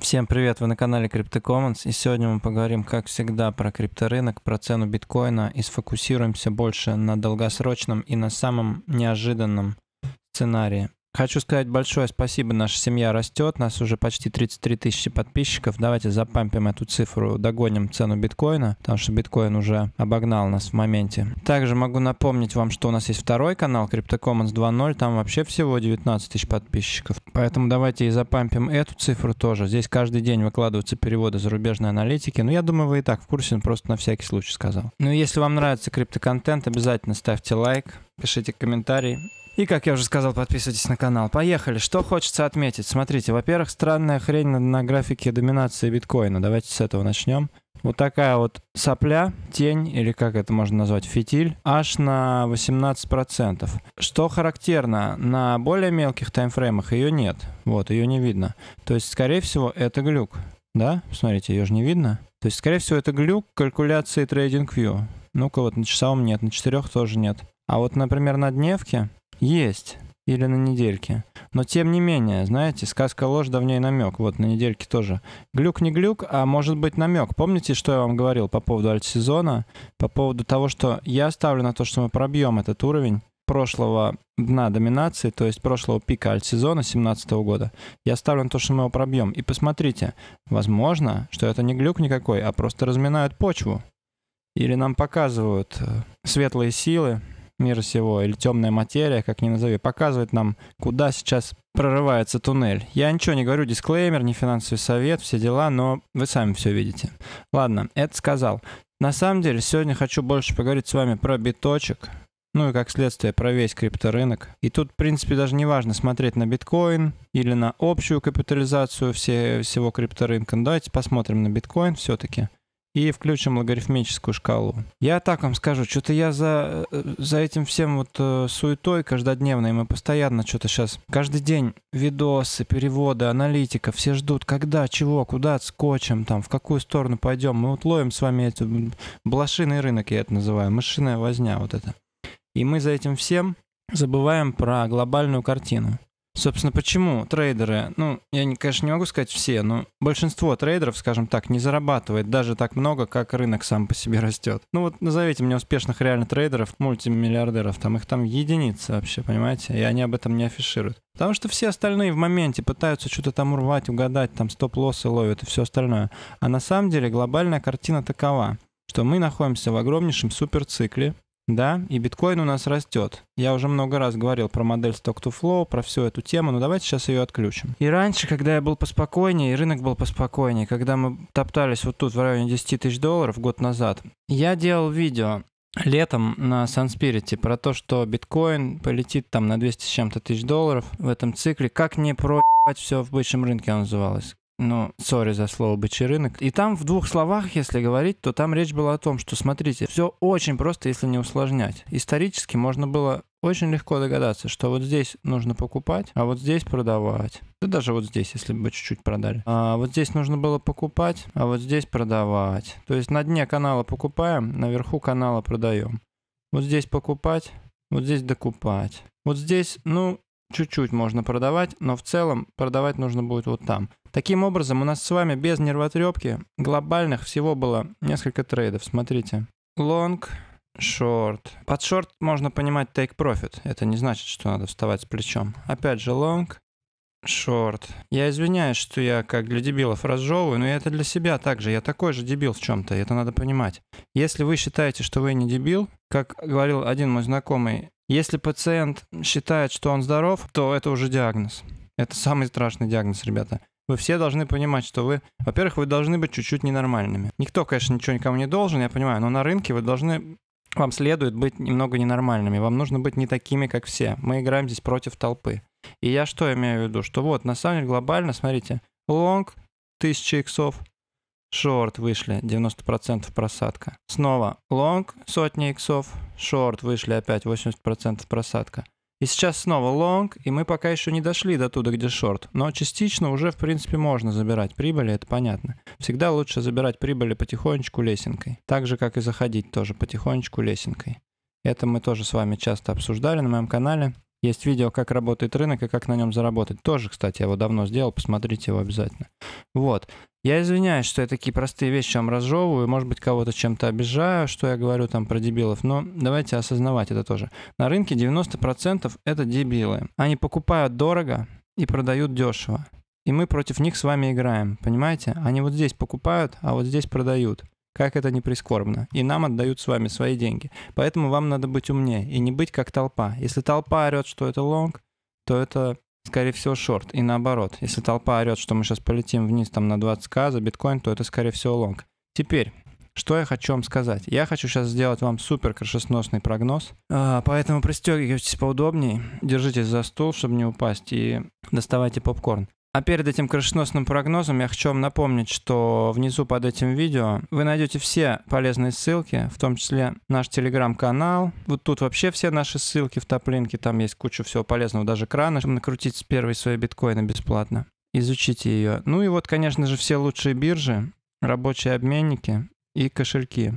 Всем привет, вы на канале CryptoCommons, и сегодня мы поговорим, как всегда, про крипторынок, про цену биткоина и сфокусируемся больше на долгосрочном и на самом неожиданном сценарии. Хочу сказать большое спасибо. Наша семья растет. Нас уже почти 33 тысячи подписчиков. Давайте запампим эту цифру, догоним цену биткоина, потому что биткоин уже обогнал нас в моменте. Также могу напомнить вам, что у нас есть второй канал CryptoCommons 2.0. Там вообще всего 19 тысяч подписчиков. Поэтому давайте и запампим эту цифру тоже. Здесь каждый день выкладываются переводы зарубежной аналитики. Но ну, я думаю, вы и так в курсе, но просто на всякий случай сказал. Ну, если вам нравится криптоконтент, обязательно ставьте лайк, пишите комментарий. И, как я уже сказал, подписывайтесь на канал. Поехали. Что хочется отметить? Смотрите, во-первых, странная хрень на, на графике доминации биткоина. Давайте с этого начнем. Вот такая вот сопля, тень, или как это можно назвать, фитиль, аж на 18%. Что характерно, на более мелких таймфреймах ее нет. Вот, ее не видно. То есть, скорее всего, это глюк. Да? Смотрите, ее же не видно. То есть, скорее всего, это глюк калькуляции TradingView. Ну-ка, вот на часовом нет, на четырех тоже нет. А вот, например, на дневке есть. Или на недельке. Но тем не менее, знаете, сказка ложь, да в ней намек. Вот на недельке тоже. Глюк не глюк, а может быть намек. Помните, что я вам говорил по поводу альтсезона? По поводу того, что я ставлю на то, что мы пробьем этот уровень прошлого дна доминации, то есть прошлого пика альтсезона 2017 года, я ставлю на то, что мы его пробьем. И посмотрите, возможно, что это не глюк никакой, а просто разминают почву. Или нам показывают э, светлые силы, мира сего, или темная материя, как ни назови, показывает нам, куда сейчас прорывается туннель. Я ничего не говорю, дисклеймер, не финансовый совет, все дела, но вы сами все видите. Ладно, это сказал. На самом деле, сегодня хочу больше поговорить с вами про биточек, ну и как следствие про весь крипторынок. И тут, в принципе, даже не важно смотреть на биткоин или на общую капитализацию все, всего крипторынка. Но ну, давайте посмотрим на биткоин все-таки и включим логарифмическую шкалу. Я так вам скажу, что-то я за, э, за этим всем вот э, суетой каждодневной, мы постоянно что-то сейчас, каждый день видосы, переводы, аналитика, все ждут, когда, чего, куда отскочим, там, в какую сторону пойдем. Мы вот ловим с вами эти блошиный рынок, я это называю, мышиная возня вот это. И мы за этим всем забываем про глобальную картину. Собственно, почему трейдеры, ну, я, конечно, не могу сказать все, но большинство трейдеров, скажем так, не зарабатывает даже так много, как рынок сам по себе растет. Ну вот назовите мне успешных реально трейдеров, мультимиллиардеров, там их там единицы вообще, понимаете, и они об этом не афишируют. Потому что все остальные в моменте пытаются что-то там урвать, угадать, там стоп-лоссы ловят и все остальное. А на самом деле глобальная картина такова, что мы находимся в огромнейшем суперцикле, да, и биткоин у нас растет. Я уже много раз говорил про модель Stock to Flow, про всю эту тему, но давайте сейчас ее отключим. И раньше, когда я был поспокойнее, и рынок был поспокойнее, когда мы топтались вот тут в районе 10 тысяч долларов год назад, я делал видео летом на Санспирите про то, что биткоин полетит там на 200 с чем-то тысяч долларов в этом цикле. Как не проебать все в бывшем рынке, он назывался. Ну, сори за слово бычий рынок. И там в двух словах, если говорить, то там речь была о том, что, смотрите, все очень просто, если не усложнять. Исторически можно было очень легко догадаться, что вот здесь нужно покупать, а вот здесь продавать. Да даже вот здесь, если бы чуть-чуть продали. А вот здесь нужно было покупать, а вот здесь продавать. То есть на дне канала покупаем, наверху канала продаем. Вот здесь покупать, вот здесь докупать. Вот здесь, ну, чуть-чуть можно продавать, но в целом продавать нужно будет вот там. Таким образом, у нас с вами без нервотрепки глобальных всего было несколько трейдов. Смотрите. Long, short. Под short можно понимать take profit. Это не значит, что надо вставать с плечом. Опять же, long, short. Я извиняюсь, что я как для дебилов разжевываю, но это для себя также. Я такой же дебил в чем-то, это надо понимать. Если вы считаете, что вы не дебил, как говорил один мой знакомый если пациент считает, что он здоров, то это уже диагноз. Это самый страшный диагноз, ребята. Вы все должны понимать, что вы, во-первых, вы должны быть чуть-чуть ненормальными. Никто, конечно, ничего никому не должен, я понимаю, но на рынке вы должны вам следует быть немного ненормальными, вам нужно быть не такими, как все. Мы играем здесь против толпы. И я что имею в виду? Что вот, на самом деле глобально, смотрите, лонг, 1000 иксов, шорт вышли 90% просадка. Снова лонг сотни иксов, шорт вышли опять 80% просадка. И сейчас снова лонг, и мы пока еще не дошли до туда, где шорт. Но частично уже, в принципе, можно забирать прибыли, это понятно. Всегда лучше забирать прибыли потихонечку лесенкой. Так же, как и заходить тоже потихонечку лесенкой. Это мы тоже с вами часто обсуждали на моем канале. Есть видео, как работает рынок и как на нем заработать. Тоже, кстати, я его давно сделал, посмотрите его обязательно. Вот. Я извиняюсь, что я такие простые вещи вам разжевываю, может быть, кого-то чем-то обижаю, что я говорю там про дебилов, но давайте осознавать это тоже. На рынке 90% это дебилы. Они покупают дорого и продают дешево. И мы против них с вами играем, понимаете? Они вот здесь покупают, а вот здесь продают. Как это не прискорбно. И нам отдают с вами свои деньги. Поэтому вам надо быть умнее и не быть как толпа. Если толпа орет, что это лонг, то это скорее всего, шорт. И наоборот, если толпа орет, что мы сейчас полетим вниз там на 20к за биткоин, то это, скорее всего, лонг. Теперь, что я хочу вам сказать? Я хочу сейчас сделать вам супер крышесносный прогноз, а, поэтому пристегивайтесь поудобнее, держитесь за стул, чтобы не упасть, и доставайте попкорн. А перед этим крышеносным прогнозом я хочу вам напомнить, что внизу под этим видео вы найдете все полезные ссылки, в том числе наш телеграм-канал. Вот тут вообще все наши ссылки в топлинке, там есть куча всего полезного, даже краны, чтобы накрутить с первой своей биткоина бесплатно. Изучите ее. Ну и вот, конечно же, все лучшие биржи, рабочие обменники и кошельки.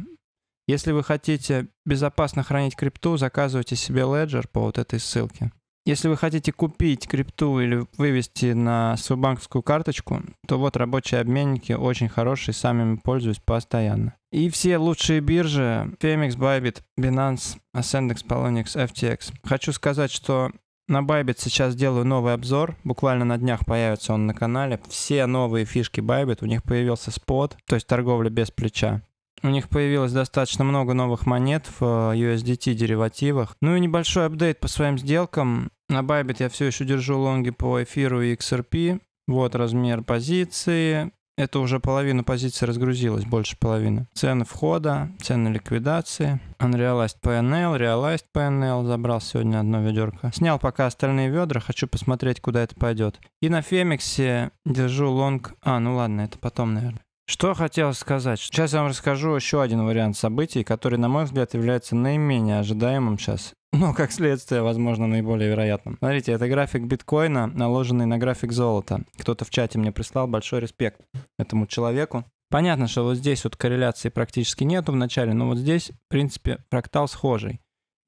Если вы хотите безопасно хранить крипту, заказывайте себе Ledger по вот этой ссылке. Если вы хотите купить крипту или вывести на свою банковскую карточку, то вот рабочие обменники очень хорошие, сами им пользуюсь постоянно. И все лучшие биржи Femix, Bybit, Binance, Ascendex, Polonix, FTX. Хочу сказать, что на Bybit сейчас делаю новый обзор. Буквально на днях появится он на канале. Все новые фишки Bybit. У них появился спот, то есть торговля без плеча. У них появилось достаточно много новых монет в э, USDT деривативах. Ну и небольшой апдейт по своим сделкам. На Bybit я все еще держу лонги по эфиру и XRP. Вот размер позиции. Это уже половина позиции разгрузилась, больше половины. Цены входа, цены ликвидации. Unrealized PNL, Realized PNL. Забрал сегодня одно ведерко. Снял пока остальные ведра, хочу посмотреть, куда это пойдет. И на Фемиксе держу лонг... А, ну ладно, это потом, наверное. Что хотел сказать? Сейчас я вам расскажу еще один вариант событий, который, на мой взгляд, является наименее ожидаемым сейчас. Но, как следствие, возможно, наиболее вероятным. Смотрите, это график биткоина, наложенный на график золота. Кто-то в чате мне прислал большой респект этому человеку. Понятно, что вот здесь вот корреляции практически нету в начале, но вот здесь, в принципе, фрактал схожий.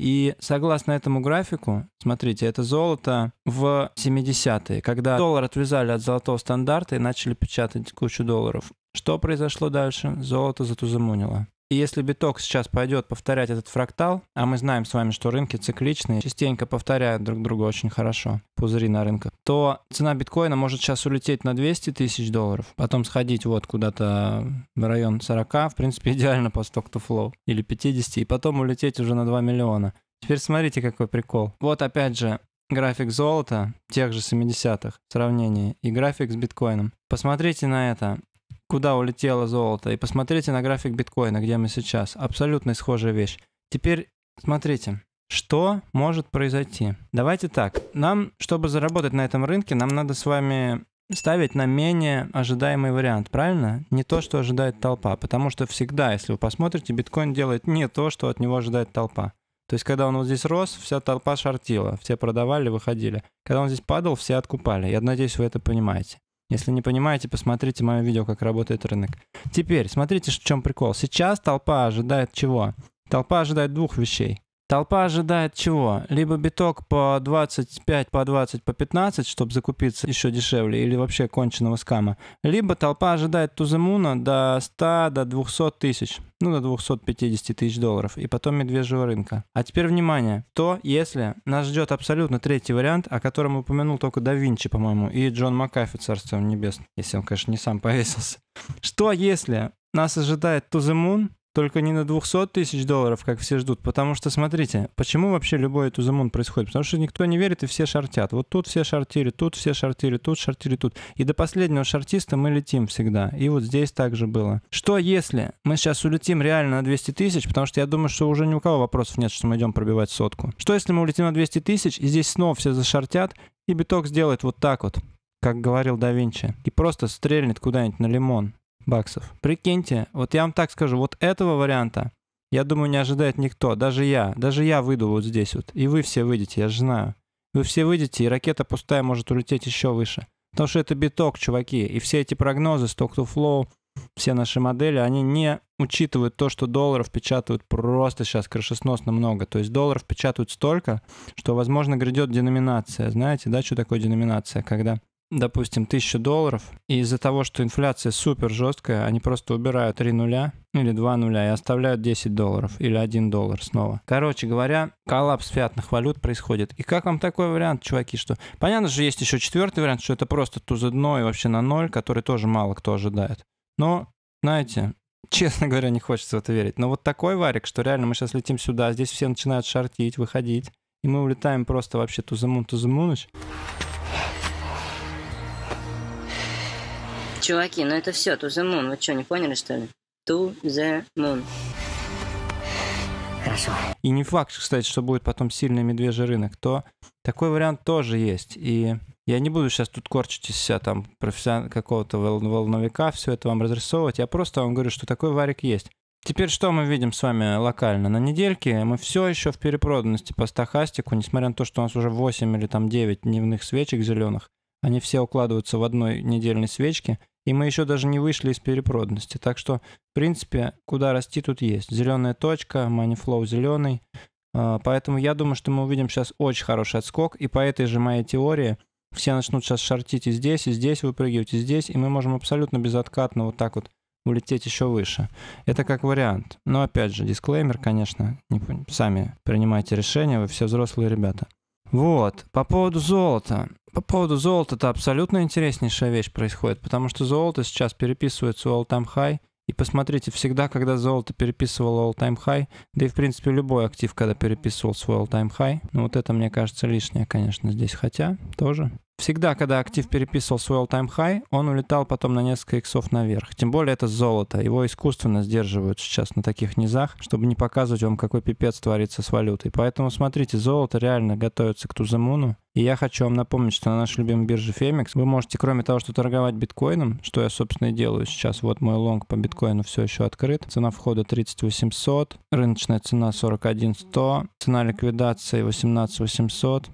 И согласно этому графику, смотрите, это золото в 70-е, когда доллар отвязали от золотого стандарта и начали печатать кучу долларов. Что произошло дальше? Золото затузамунило. И если биток сейчас пойдет повторять этот фрактал, а мы знаем с вами, что рынки цикличные, частенько повторяют друг друга очень хорошо, пузыри на рынках, то цена биткоина может сейчас улететь на 200 тысяч долларов, потом сходить вот куда-то в район 40, в принципе, идеально по сток-то-флоу, или 50, и потом улететь уже на 2 миллиона. Теперь смотрите, какой прикол. Вот опять же, график золота тех же 70-х в сравнении и график с биткоином. Посмотрите на это куда улетело золото, и посмотрите на график биткоина, где мы сейчас. Абсолютно схожая вещь. Теперь смотрите. Что может произойти? Давайте так. Нам, чтобы заработать на этом рынке, нам надо с вами ставить на менее ожидаемый вариант, правильно? Не то, что ожидает толпа, потому что всегда, если вы посмотрите, биткоин делает не то, что от него ожидает толпа. То есть, когда он вот здесь рос, вся толпа шортила, все продавали, выходили. Когда он здесь падал, все откупали. Я надеюсь, вы это понимаете. Если не понимаете, посмотрите мое видео, как работает рынок. Теперь, смотрите, в чем прикол. Сейчас толпа ожидает чего? Толпа ожидает двух вещей. Толпа ожидает чего? Либо биток по 25, по 20, по 15, чтобы закупиться еще дешевле, или вообще конченого скама. Либо толпа ожидает Туземуна до 100, до 200 тысяч, ну до 250 тысяч долларов, и потом медвежьего рынка. А теперь внимание, то если нас ждет абсолютно третий вариант, о котором упомянул только да Винчи, по-моему, и Джон Макафи, царство небесное, если он, конечно, не сам повесился. Что если нас ожидает To the только не на 200 тысяч долларов, как все ждут. Потому что, смотрите, почему вообще любой тузамун происходит? Потому что никто не верит, и все шортят. Вот тут все шортили, тут все шортили, тут шортили, тут. И до последнего шортиста мы летим всегда. И вот здесь также было. Что если мы сейчас улетим реально на 200 тысяч? Потому что я думаю, что уже ни у кого вопросов нет, что мы идем пробивать сотку. Что если мы улетим на 200 тысяч, и здесь снова все зашортят, и биток сделает вот так вот, как говорил да Винчи, и просто стрельнет куда-нибудь на лимон баксов. Прикиньте, вот я вам так скажу, вот этого варианта, я думаю, не ожидает никто, даже я, даже я выйду вот здесь вот, и вы все выйдете, я же знаю. Вы все выйдете, и ракета пустая может улететь еще выше. Потому что это биток, чуваки, и все эти прогнозы, stock to flow, все наши модели, они не учитывают то, что долларов печатают просто сейчас крышесносно много. То есть долларов печатают столько, что, возможно, грядет деноминация. Знаете, да, что такое деноминация? Когда допустим, тысячу долларов, и из-за того, что инфляция супер жесткая, они просто убирают 3 нуля или 2 нуля и оставляют 10 долларов или 1 доллар снова. Короче говоря, коллапс фиатных валют происходит. И как вам такой вариант, чуваки, что... Понятно же, есть еще четвертый вариант, что это просто туза дно и вообще на ноль, который тоже мало кто ожидает. Но, знаете, честно говоря, не хочется в это верить. Но вот такой варик, что реально мы сейчас летим сюда, здесь все начинают шортить, выходить, и мы улетаем просто вообще туза мун туза -to Чуваки, ну это все, to the moon. Вы что, не поняли, что ли? To the moon. Хорошо. И не факт, кстати, что будет потом сильный медвежий рынок, то такой вариант тоже есть. И я не буду сейчас тут корчить из себя там профессион... какого-то вол... волновика, все это вам разрисовывать. Я просто вам говорю, что такой варик есть. Теперь что мы видим с вами локально? На недельке мы все еще в перепроданности по стахастику, несмотря на то, что у нас уже 8 или там 9 дневных свечек зеленых. Они все укладываются в одной недельной свечке, и мы еще даже не вышли из перепроданности. Так что, в принципе, куда расти тут есть. Зеленая точка, Money Flow зеленый. А, поэтому я думаю, что мы увидим сейчас очень хороший отскок, и по этой же моей теории все начнут сейчас шортить и здесь, и здесь выпрыгивать, и здесь, и мы можем абсолютно безоткатно вот так вот улететь еще выше. Это как вариант. Но опять же, дисклеймер, конечно, не, сами принимайте решение, вы все взрослые ребята. Вот, по поводу золота. По поводу золота это абсолютно интереснейшая вещь происходит, потому что золото сейчас переписывается у all-time high, и посмотрите, всегда, когда золото переписывало all-time high, да и, в принципе, любой актив, когда переписывал свой all-time high, ну вот это, мне кажется, лишнее, конечно, здесь, хотя тоже Всегда, когда актив переписывал свой all-time high, он улетал потом на несколько иксов наверх. Тем более это золото. Его искусственно сдерживают сейчас на таких низах, чтобы не показывать вам, какой пипец творится с валютой. Поэтому смотрите, золото реально готовится к тузамуну. И я хочу вам напомнить, что на нашей любимой бирже Femex вы можете, кроме того, что торговать биткоином, что я, собственно, и делаю сейчас. Вот мой лонг по биткоину все еще открыт. Цена входа 30800, рыночная цена 41100, цена ликвидации 18800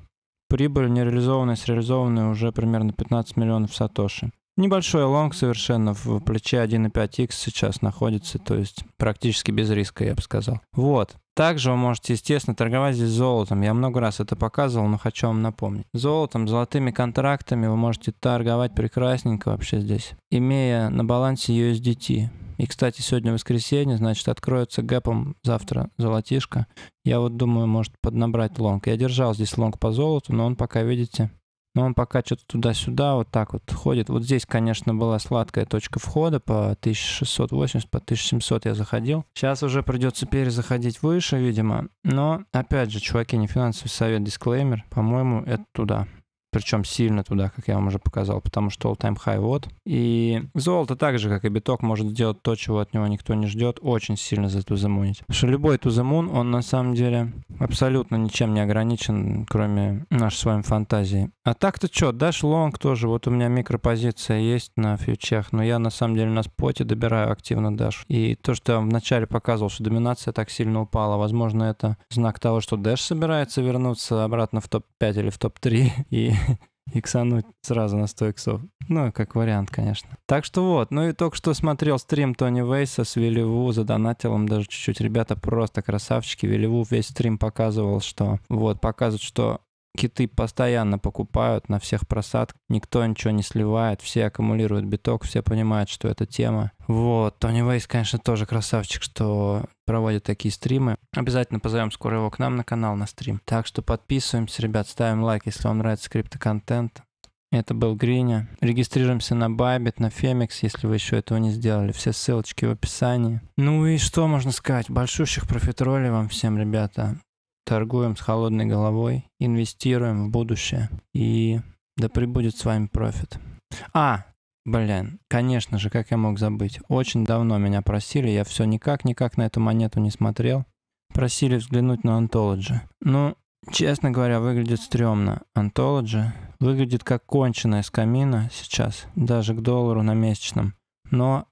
прибыль нереализованная с реализованной уже примерно 15 миллионов сатоши. Небольшой лонг совершенно в плече 1.5x сейчас находится, то есть практически без риска, я бы сказал. Вот. Также вы можете, естественно, торговать здесь золотом. Я много раз это показывал, но хочу вам напомнить. Золотом, золотыми контрактами вы можете торговать прекрасненько вообще здесь, имея на балансе USDT. И, кстати, сегодня воскресенье, значит, откроется гэпом завтра золотишко. Я вот думаю, может поднабрать лонг. Я держал здесь лонг по золоту, но он пока, видите, но он пока что-то туда-сюда вот так вот ходит. Вот здесь, конечно, была сладкая точка входа по 1680, по 1700 я заходил. Сейчас уже придется перезаходить выше, видимо. Но, опять же, чуваки, не финансовый совет, дисклеймер. По-моему, это туда причем сильно туда, как я вам уже показал, потому что all-time high вот. И золото так же, как и биток, может сделать то, чего от него никто не ждет, очень сильно за затузамунить. Потому что любой тузамун, он на самом деле абсолютно ничем не ограничен, кроме нашей с вами фантазии. А так-то что, дашь лонг тоже, вот у меня микропозиция есть на фьючах, но я на самом деле на споте добираю активно даш. И то, что я вначале показывал, что доминация так сильно упала, возможно, это знак того, что дэш собирается вернуться обратно в топ-5 или в топ-3 и иксануть сразу на 100 иксов. Ну, как вариант, конечно. Так что вот, ну и только что смотрел стрим Тони Вейса с Вилливу, задонатил им даже чуть-чуть. Ребята просто красавчики. Вилливу весь стрим показывал, что вот, показывает, что Киты постоянно покупают на всех просадках, никто ничего не сливает, все аккумулируют биток, все понимают, что это тема. Вот, Тони Вейс, конечно, тоже красавчик, что проводит такие стримы. Обязательно позовем скоро его к нам на канал на стрим. Так что подписываемся, ребят, ставим лайк, если вам нравится криптоконтент. Это был Гриня. Регистрируемся на Bybit, на Фемикс, если вы еще этого не сделали. Все ссылочки в описании. Ну и что можно сказать? Большущих профитролей вам всем, ребята торгуем с холодной головой, инвестируем в будущее. И да прибудет с вами профит. А, блин, конечно же, как я мог забыть. Очень давно меня просили, я все никак-никак на эту монету не смотрел. Просили взглянуть на Anthology. Ну, честно говоря, выглядит стрёмно. Anthology выглядит как конченая скамина сейчас, даже к доллару на месячном. Но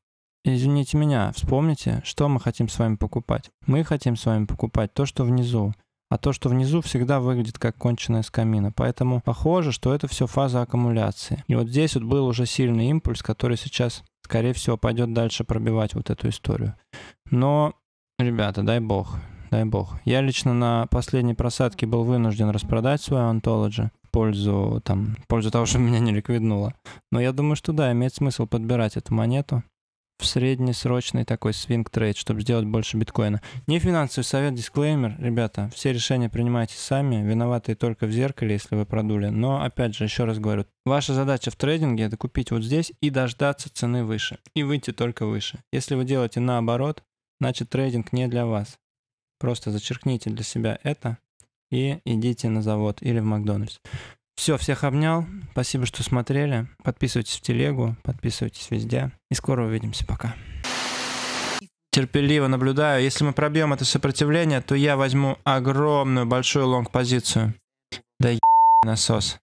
Извините меня, вспомните, что мы хотим с вами покупать. Мы хотим с вами покупать то, что внизу а то, что внизу, всегда выглядит как конченая скамина. Поэтому похоже, что это все фаза аккумуляции. И вот здесь вот был уже сильный импульс, который сейчас, скорее всего, пойдет дальше пробивать вот эту историю. Но, ребята, дай бог, дай бог. Я лично на последней просадке был вынужден распродать свою антологию пользу, там, пользу того, что меня не ликвиднуло. Но я думаю, что да, имеет смысл подбирать эту монету в среднесрочный такой свинг-трейд, чтобы сделать больше биткоина. Не финансовый совет, дисклеймер. Ребята, все решения принимайте сами. Виноваты только в зеркале, если вы продули. Но, опять же, еще раз говорю, ваша задача в трейдинге это купить вот здесь и дождаться цены выше. И выйти только выше. Если вы делаете наоборот, значит трейдинг не для вас. Просто зачеркните для себя это и идите на завод или в Макдональдс. Все, всех обнял. Спасибо, что смотрели. Подписывайтесь в телегу, подписывайтесь везде. И скоро увидимся. Пока. Терпеливо наблюдаю. Если мы пробьем это сопротивление, то я возьму огромную большую лонг-позицию. Да е... насос.